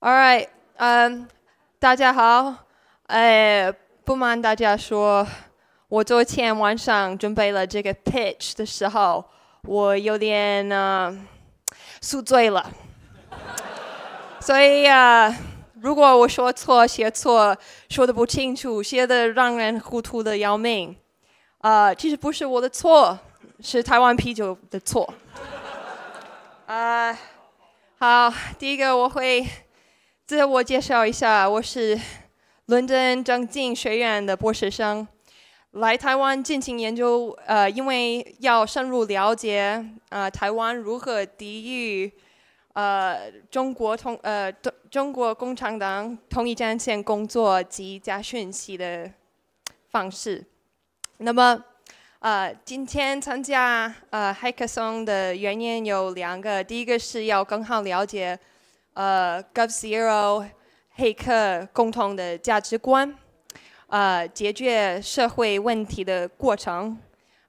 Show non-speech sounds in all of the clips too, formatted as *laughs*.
All right，嗯，大家好，哎，不瞒大家说，我昨天晚上准备了这个 pitch 的时候，我有点宿醉了，所以啊，如果我说错、写错、说的不清楚、写的让人糊涂的要命，啊，其实不是我的错，是台湾啤酒的错。啊，好，第一个我会。自我介绍一下，我是伦敦政经学院的博士生，来台湾进行研究。呃，因为要深入了解呃台湾如何抵御呃中国同呃中国共产党统一战线工作及加讯息的方式。那么，呃，今天参加呃 Hackathon 的原因有两个，第一个是要更好了解。呃，GovZero 黑客共同的价值观，呃，解决社会问题的过程，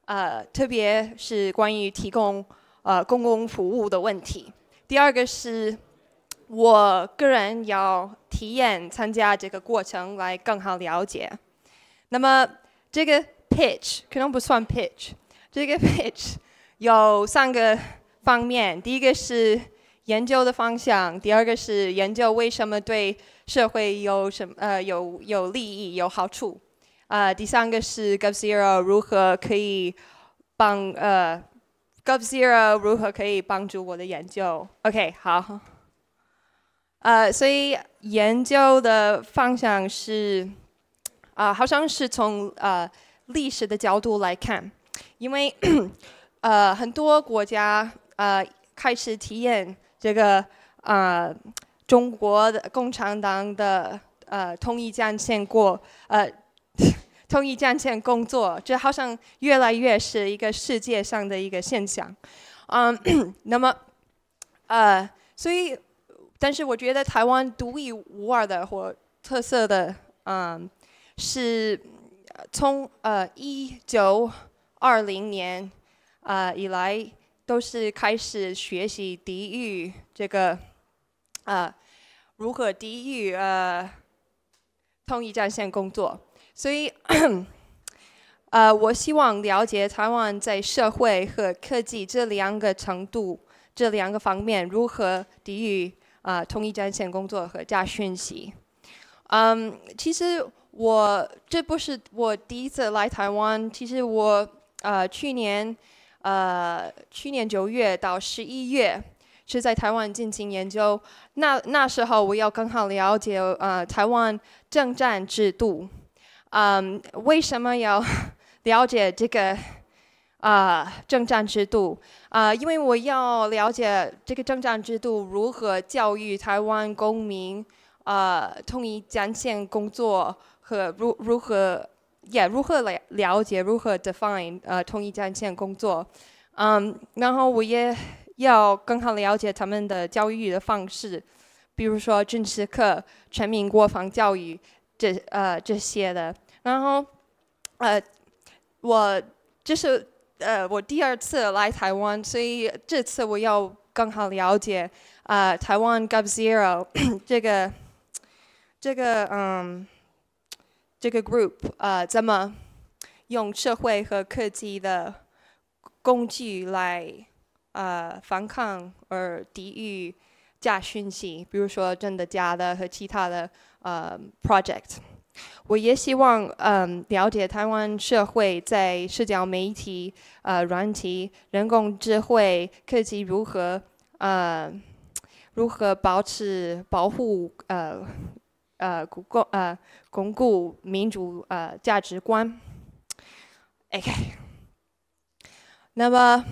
呃，特别是关于提供呃公共服务的问题。第二个是我个人要体验参加这个过程来更好了解。那么这个 pitch 可能不算 pitch，这个 *laughs* pitch 有三个方面，第一个是。研究的方向，第二个是研究为什么对社会有什么呃有有利益有好处，啊，第三个是 g o v zero 如何可以帮呃 g o v zero 如何可以帮助我的研究？OK 好，呃，所以研究的方向是啊，好像是从呃历史的角度来看，因为呃很多国家呃开始体验。这个啊，中国的共产党的呃，统一战线过呃，统 *laughs* 一战线工作，这好像越来越是一个世界上的一个现象。嗯，*clears throat* 那么呃，所以，但是我觉得台湾独一无二的或特色的嗯，是从呃一九二零年啊以来。都是开始学习抵御这个，啊，如何抵御呃统一战线工作。所以，*coughs* 呃，我希望了解台湾在社会和科技这两个程度、这两个方面如何抵御啊统一战线工作和假讯息。嗯，其实我这不是我第一次来台湾，其实我呃去年。呃，去年九月到十一月是在台湾进行研究。那那时候我要更好了解呃台湾政战制度。啊，为什么要了解这个啊政战制度？啊，因为我要了解这个政战制度如何教育台湾公民啊，统一战线工作和如如何。也如何了了解如何 define 呃统一战线工作，嗯，然后我也要更好了解他们的教育的方式，比如说军事课、全民国防教育这呃这些的，然后呃我这是呃我第二次来台湾，所以这次我要更好了解啊台湾 g o v z e r o 这个这个嗯。这个 group 呃怎么用社会和科技的工具来呃反抗而抵御假讯息？比如说真的、假的和其他的呃 project。我也希望嗯了解台湾社会在社交媒体、呃软体、人工智慧、科技如何呃如何保持保护呃。呃，巩呃巩固民主呃价值观。OK，那么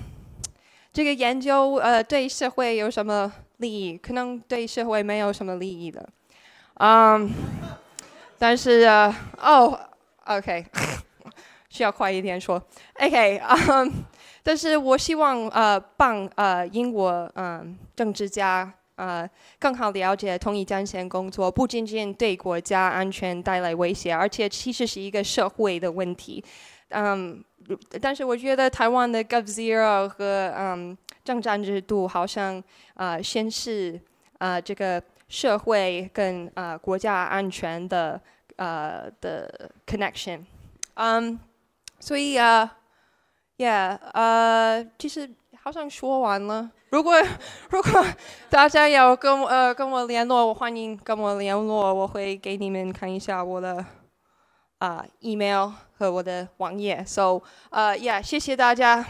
这个研究呃对社会有什么利益？可能对社会没有什么利益的。嗯，但是呃哦，OK，*laughs* 需要快一点说。OK，嗯，但是我希望呃帮呃英国嗯政治家。呃，更好了解统一战线工作，不仅仅对国家安全带来威胁，而且其实是一个社会的问题。嗯，但是我觉得台湾的 g a v z e r o 和嗯政治制度好像啊，先是啊这个社会跟啊国家安全的呃的 connection。嗯，所以啊，Yeah，呃，其实。好像说完了。如果 *laughs* 如果大家要跟呃跟我联络，我欢迎跟我联络，我会给你们看一下我的啊 email 和我的网页。So 呃，Yeah，谢谢大家。